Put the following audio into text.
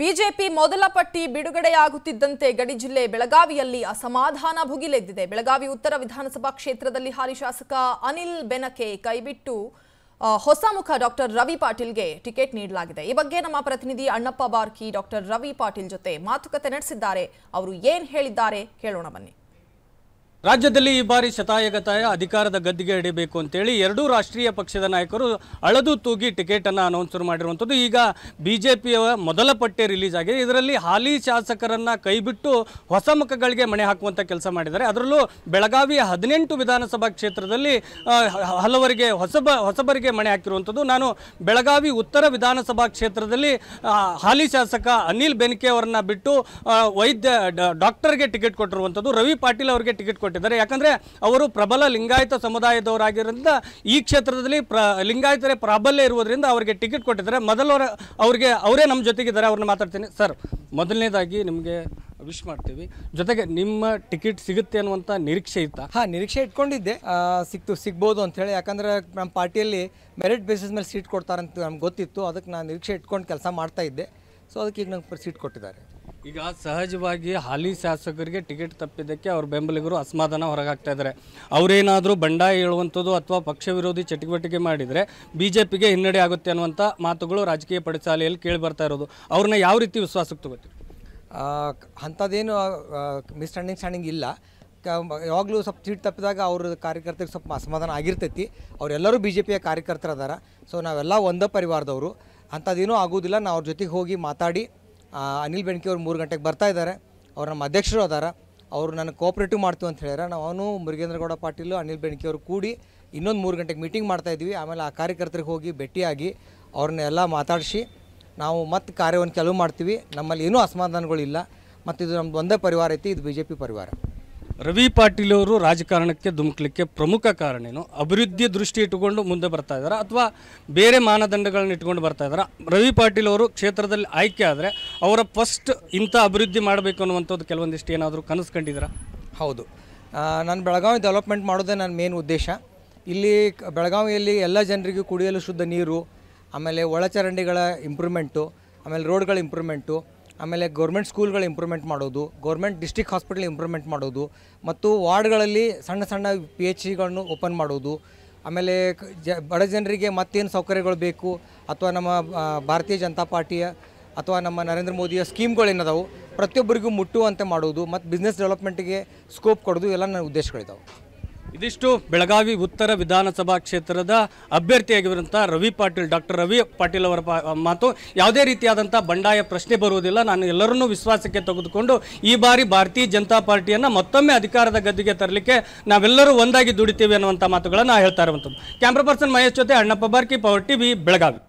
BJP ಮೊದಲ ಪಟ್ಟಿ ಬಿಡುಗಡೆಯಾಗುತ್ತಿದ್ದಂತೆ ಗಡಿ ಜಿಲ್ಲೆ ಬೆಳಗಾವಿಯಲ್ಲಿ ಅಸಮಾಧಾನ ಭುಗಿಲೆದ್ದಿದೆ ಬೆಳಗಾವಿ ಉತ್ತರ ವಿಧಾನಸಭಾ ಕ್ಷೇತ್ರದಲ್ಲಿ ಹಾಲಿ ಶಾಸಕ ಅನಿಲ್ ಬೆನಕೆ ಕೈಬಿಟ್ಟು ಹೊಸ ಮುಖ ಡಾಕ್ಟರ್ ರವಿ ಪಾಟೀಲ್ಗೆ ಟಿಕೆಟ್ ನೀಡಲಾಗಿದೆ ಈ ಬಗ್ಗೆ ನಮ್ಮ ಪ್ರತಿನಿಧಿ ಅಣ್ಣಪ್ಪ ಬಾರ್ಕಿ ಡಾಕ್ಟರ್ ರವಿ ಪಾಟೀಲ್ ಜೊತೆ ಮಾತುಕತೆ ನಡೆಸಿದ್ದಾರೆ ಅವರು ಏನ್ ಹೇಳಿದ್ದಾರೆ ಕೇಳೋಣ ಬನ್ನಿ ರಾಜ್ಯದಲ್ಲಿ ಈ ಬಾರಿ ಶತಾಯಗತಾಯ ಅಧಿಕಾರದ ಗದ್ದಿಗೆ ಹಿಡಿಬೇಕು ಅಂತೇಳಿ ಎರಡೂ ರಾಷ್ಟ್ರೀಯ ಪಕ್ಷದ ನಾಯಕರು ಅಳದು ತೂಗಿ ಟಿಕೆಟನ್ನು ಅನೌನ್ಸರ್ ಮಾಡಿರುವಂಥದ್ದು ಈಗ ಬಿ ಜೆ ಪಿಯ ಮೊದಲ ಪಟ್ಟೆ ರಿಲೀಸ್ ಆಗಿದೆ ಇದರಲ್ಲಿ ಹಾಲಿ ಶಾಸಕರನ್ನು ಕೈಬಿಟ್ಟು ಹೊಸ ಮುಖಗಳಿಗೆ ಮಣೆ ಹಾಕುವಂಥ ಕೆಲಸ ಮಾಡಿದ್ದಾರೆ ಅದರಲ್ಲೂ ಬೆಳಗಾವಿಯ ಹದಿನೆಂಟು ವಿಧಾನಸಭಾ ಕ್ಷೇತ್ರದಲ್ಲಿ ಹಲವರಿಗೆ ಹೊಸಬ ಹೊಸಬರಿಗೆ ಮಣೆ ಹಾಕಿರುವಂಥದ್ದು ನಾನು ಬೆಳಗಾವಿ ಉತ್ತರ ವಿಧಾನಸಭಾ ಕ್ಷೇತ್ರದಲ್ಲಿ ಹಾಲಿ ಶಾಸಕ ಅನಿಲ್ ಬೆನ್ಕೆ ಅವರನ್ನು ಬಿಟ್ಟು ವೈದ್ಯ ಡಾಕ್ಟರ್ಗೆ ಟಿಕೆಟ್ ಕೊಟ್ಟಿರುವಂಥದ್ದು ರವಿ ಪಾಟೀಲ್ ಅವರಿಗೆ ಟಿಕೆಟ್ ಕೊಟ್ಟಿದ್ದಾರೆ ಯಾಕಂದರೆ ಅವರು ಪ್ರಬಲ ಲಿಂಗಾಯತ ಸಮುದಾಯದವರಾಗಿರೋದ್ರಿಂದ ಈ ಕ್ಷೇತ್ರದಲ್ಲಿ ಪ್ರ ಲಿಂಗಾಯತರ ಪ್ರಾಬಲ್ಯ ಇರುವುದರಿಂದ ಅವರಿಗೆ ಟಿಕೆಟ್ ಕೊಟ್ಟಿದ್ದಾರೆ ಮೊದಲವರ ಅವ್ರಿಗೆ ಅವರೇ ನಮ್ಮ ಜೊತೆಗಿದ್ದಾರೆ ಅವ್ರನ್ನ ಮಾತಾಡ್ತೀನಿ ಸರ್ ಮೊದಲನೇದಾಗಿ ನಿಮಗೆ ವಿಶ್ ಮಾಡ್ತೀವಿ ಜೊತೆಗೆ ನಿಮ್ಮ ಟಿಕೆಟ್ ಸಿಗುತ್ತೆ ಅನ್ನುವಂಥ ನಿರೀಕ್ಷೆ ಇತ್ತ ಹಾ ನಿರೀಕ್ಷೆ ಇಟ್ಕೊಂಡಿದ್ದೆ ಸಿಕ್ತು ಸಿಗ್ಬೋದು ಅಂತ ಹೇಳಿ ಯಾಕಂದ್ರೆ ನಮ್ಮ ಪಾರ್ಟಿಯಲ್ಲಿ ಮೆರಿಟ್ ಬೇಸಿಸ್ ಮೇಲೆ ಸೀಟ್ ಕೊಡ್ತಾರಂತ ನಮ್ಗೆ ಗೊತ್ತಿತ್ತು ಅದಕ್ಕೆ ನಾನು ನಿರೀಕ್ಷೆ ಇಟ್ಕೊಂಡು ಕೆಲಸ ಮಾಡ್ತಾ ಇದ್ದೆ ಸೊ ಅದಕ್ಕೆ ಈಗ ನಂಗೆ ಸೀಟ್ ಕೊಟ್ಟಿದ್ದಾರೆ ಈಗ ಸಹಜವಾಗಿ ಹಾಲಿ ಶಾಸಕರಿಗೆ ಟಿಕೆಟ್ ತಪ್ಪಿದ್ದಕ್ಕೆ ಅವ್ರ ಬೆಂಬಲಿಗರು ಅಸಮಾಧಾನ ಹೊರಗಾಗ್ತಾ ಇದ್ದಾರೆ ಅವರೇನಾದರೂ ಬಂಡಾಯ ಹೇಳುವಂಥದ್ದು ಅಥವಾ ಪಕ್ಷ ವಿರೋಧಿ ಚಟುವಟಿಕೆ ಮಾಡಿದರೆ ಬಿ ಜೆ ಪಿಗೆ ಹಿನ್ನಡೆ ಆಗುತ್ತೆ ಅನ್ನುವಂಥ ಮಾತುಗಳು ರಾಜಕೀಯ ಪಡಸಾಲೆಯಲ್ಲಿ ಕೇಳಿ ಬರ್ತಾ ಇರೋದು ಅವ್ರನ್ನ ಯಾವ ರೀತಿ ವಿಶ್ವಾಸಕ್ಕೆ ತಗೋತೀವಿ ಅಂಥದ್ದೇನು ಸ್ಟ್ಯಾಂಡಿಂಗ್ ಇಲ್ಲ ಯಾವಾಗಲೂ ಸ್ವಲ್ಪ ಸೀಟ್ ತಪ್ಪಿದಾಗ ಅವ್ರ ಕಾರ್ಯಕರ್ತರಿಗೆ ಸ್ವಲ್ಪ ಅಸಮಾಧಾನ ಆಗಿರ್ತೈತಿ ಅವರೆಲ್ಲರೂ ಬಿ ಜೆ ಪಿಯ ಕಾರ್ಯಕರ್ತರದಾರ ಸೊ ನಾವೆಲ್ಲ ಒಂದೇ ಪರಿವಾರದವರು ಅಂಥದ್ದೇನೂ ಆಗೋದಿಲ್ಲ ನಾವು ಅವ್ರ ಜೊತೆಗೆ ಹೋಗಿ ಮಾತಾಡಿ ಅನಿಲ್ ಬೆಣಕಿ ಅವರು ಮೂರು ಗಂಟೆಗೆ ಬರ್ತಾ ಇದ್ದಾರೆ ಅವ್ರು ನಮ್ಮ ಅಧ್ಯಕ್ಷರು ಅದಾರ ಅವರು ನನ್ನ ಕೋಆಪ್ರೇಟಿವ್ ಮಾಡ್ತೀವಿ ಅಂತ ಹೇಳಿದ್ರೆ ನಾವು ಅವನು ಮೃಗೇಂದ್ರಗೌಡ ಪಾಟೀಲು ಅನಿಲ್ ಬೆಣ್ಕಿ ಅವರು ಕೂಡಿ ಇನ್ನೊಂದು ಮೂರು ಗಂಟೆಗೆ ಮೀಟಿಂಗ್ ಮಾಡ್ತಾ ಇದ್ವಿ ಆಮೇಲೆ ಆ ಕಾರ್ಯಕರ್ತರಿಗೆ ಹೋಗಿ ಭೇಟಿಯಾಗಿ ಅವ್ರನ್ನೆಲ್ಲ ಮಾತಾಡಿಸಿ ನಾವು ಮತ್ತೆ ಕಾರ್ಯವನ್ನು ಕೆಲವು ಮಾಡ್ತೀವಿ ನಮ್ಮಲ್ಲಿ ಏನೂ ಅಸಮಾಧಾನಗಳಿಲ್ಲ ಮತ್ತು ಇದು ನಮ್ಮದು ಒಂದೇ ಪರಿವಾರ ಐತಿ ಇದು ಬಿ ಜೆ ಪಿ ಪರಿವಾರ ರವಿ ಪಾಟೀಲ್ ಅವರು ರಾಜಕಾರಣಕ್ಕೆ ಧುಮುಕ್ಲಿಕ್ಕೆ ಪ್ರಮುಖ ಕಾರಣ ಏನು ಅಭಿವೃದ್ಧಿ ದೃಷ್ಟಿ ಇಟ್ಟುಕೊಂಡು ಮುಂದೆ ಬರ್ತಾ ಇದ್ದಾರೆ ಅಥವಾ ಬೇರೆ ಮಾನದಂಡಗಳನ್ನ ಇಟ್ಕೊಂಡು ಬರ್ತಾ ಇದ್ದಾರೆ ರವಿ ಪಾಟೀಲ್ ಅವರು ಕ್ಷೇತ್ರದಲ್ಲಿ ಆಯ್ಕೆ ಆದರೆ ಅವರ ಫಸ್ಟ್ ಇಂಥ ಅಭಿವೃದ್ಧಿ ಮಾಡಬೇಕು ಅನ್ನುವಂಥದ್ದು ಕೆಲವೊಂದಿಷ್ಟು ಏನಾದರೂ ಕನಸು ಕಂಡಿದ್ದೀರಾ ಹೌದು ನಾನು ಬೆಳಗಾವಿ ಡೆವಲಪ್ಮೆಂಟ್ ಮಾಡೋದೇ ನನ್ನ ಮೇನ್ ಉದ್ದೇಶ ಇಲ್ಲಿ ಬೆಳಗಾವಿಯಲ್ಲಿ ಎಲ್ಲ ಜನರಿಗೂ ಕುಡಿಯಲು ಶುದ್ಧ ನೀರು ಆಮೇಲೆ ಒಳಚರಂಡಿಗಳ ಇಂಪ್ರೂವ್ಮೆಂಟು ಆಮೇಲೆ ರೋಡ್ಗಳ ಇಂಪ್ರೂವ್ಮೆಂಟು ಆಮೇಲೆ ಗೌರ್ಮೆಂಟ್ ಸ್ಕೂಲ್ಗಳು ಇಂಪ್ರೂವ್ಮೆಂಟ್ ಮಾಡೋದು ಗೌರ್ಮೆಂಟ್ ಡಿಸ್ಟಿಕ್ ಹಾಸ್ಪಿಟಲ್ ಇಂಪ್ರೂವ್ಮೆಂಟ್ ಮಾಡೋದು ಮತ್ತು ವಾರ್ಡ್ಗಳಲ್ಲಿ ಸಣ್ಣ ಸಣ್ಣ ಪಿ ಎಚ್ ಸಿಗಳನ್ನು ಓಪನ್ ಮಾಡೋದು ಆಮೇಲೆ ಜ ಬಡ ಜನರಿಗೆ ಮತ್ತೇನು ಸೌಕರ್ಯಗಳು ಬೇಕು ಅಥವಾ ನಮ್ಮ ಭಾರತೀಯ ಜನತಾ ಪಾರ್ಟಿಯ ಅಥವಾ ನಮ್ಮ ನರೇಂದ್ರ ಮೋದಿಯ ಏನಾದವು ಪ್ರತಿಯೊಬ್ಬರಿಗೂ ಮುಟ್ಟುವಂತೆ ಮಾಡೋದು ಮತ್ತು ಬಿಸ್ನೆಸ್ ಡೆವಲಪ್ಮೆಂಟಿಗೆ ಸ್ಕೋಪ್ ಕೊಡೋದು ಎಲ್ಲ ನನ್ನ ಉದ್ದೇಶಗಳಿದ್ದಾವೆ ಇದಿಷ್ಟು ಬೆಳಗಾವಿ ಉತ್ತರ ವಿಧಾನಸಭಾ ಕ್ಷೇತ್ರದ ಅಭ್ಯರ್ಥಿಯಾಗಿರುವಂಥ ರವಿ ಪಾಟೀಲ್ ಡಾಕ್ಟರ್ ರವಿ ಪಾಟೀಲ್ ಅವರ ಮಾತು ಯಾವುದೇ ರೀತಿಯಾದಂಥ ಬಂಡಾಯ ಪ್ರಶ್ನೆ ಬರುವುದಿಲ್ಲ ನಾನು ಎಲ್ಲರನ್ನೂ ವಿಶ್ವಾಸಕ್ಕೆ ತೆಗೆದುಕೊಂಡು ಈ ಬಾರಿ ಭಾರತೀಯ ಜನತಾ ಪಾರ್ಟಿಯನ್ನು ಮತ್ತೊಮ್ಮೆ ಅಧಿಕಾರದ ಗದ್ದಿಗೆ ತರಲಿಕ್ಕೆ ನಾವೆಲ್ಲರೂ ಒಂದಾಗಿ ದುಡಿತೀವಿ ಅನ್ನುವಂಥ ಮಾತುಗಳನ್ನು ಹೇಳ್ತಾ ಇರುವಂಥದ್ದು ಕ್ಯಾಮ್ರಾ ಪರ್ಸನ್ ಮಹೇಶ್ ಜೊತೆ ಅಣ್ಣಪ್ಪ ಬಾರ್ಕಿ ಪವರ್ ಟಿ ಬೆಳಗಾವಿ